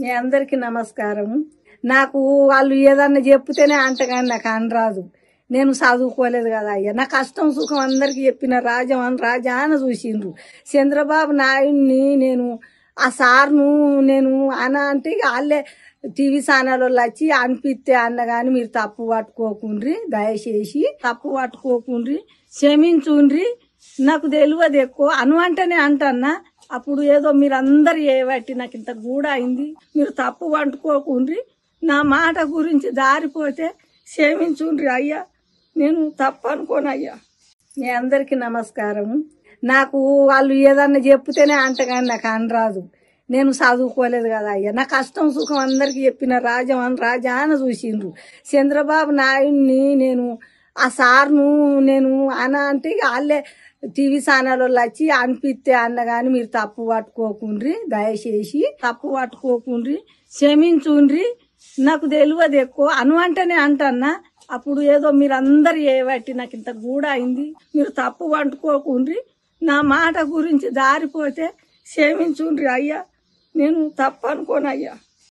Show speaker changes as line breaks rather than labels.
మీ అందరికి నమస్కారం నాకు వాళ్ళు ఏదన్నా చెప్తేనే అంట కానీ నాకు అనరాదు నేను చదువుకోలేదు కదా అయ్యా నా కష్టం సుఖం అందరికీ చెప్పిన రాజా అని రాజా అని చూసిండ్రు చంద్రబాబు నాయుడిని నేను ఆ సార్ను నేను అన అంటే వాళ్ళే టీవీ ఛానల్లో వచ్చి అనిపిస్తే అన్న కానీ మీరు తప్పు పట్టుకోకుండ్రి దయచేసి తప్పు పట్టుకోకుండ్రి క్షమించుండ్రి నాకు తెలియదు ఎక్కువ అను అంటేనే అంటన్నా అప్పుడు ఏదో మీరందరు ఏ వాటి నాకు ఇంత గూడా అయింది మీరు తప్పు వండుకోకుండ్రి నా మాట గురించి దారిపోతే క్షమించుండ్రి అయ్యా నేను తప్పు అనుకోను అయ్యా మీ అందరికీ నమస్కారం నాకు వాళ్ళు ఏదన్నా చెప్తేనే అంట కానీ నాకు అనరాదు నేను చదువుకోలేదు కదా అయ్యా నా కష్టం సుఖం అందరికీ చెప్పిన రాజా అని రాజా అని చూసిండ్రు చంద్రబాబు నాయుడిని నేను ఆ సార్ను నేను అన అంటే వాళ్ళే టీవీ ఛానల్ వాళ్ళు వచ్చి అనిపిస్తే అన్న కానీ మీరు తప్పు పట్టుకోకుండ్రి దయచేసి తప్పు పట్టుకోకుండ్రి క్షమించుండ్రి నాకు తెలియదు ఎక్కువ అను అంటేనే అంటన్నా అప్పుడు ఏదో మీరు అందరు ఏవట్టి నాకు ఇంత గూడా అయింది మీరు తప్పు పట్టుకోకుండ్రి నా మాట గురించి దారిపోతే క్షమించుండ్రి అయ్యా నేను తప్పు అయ్యా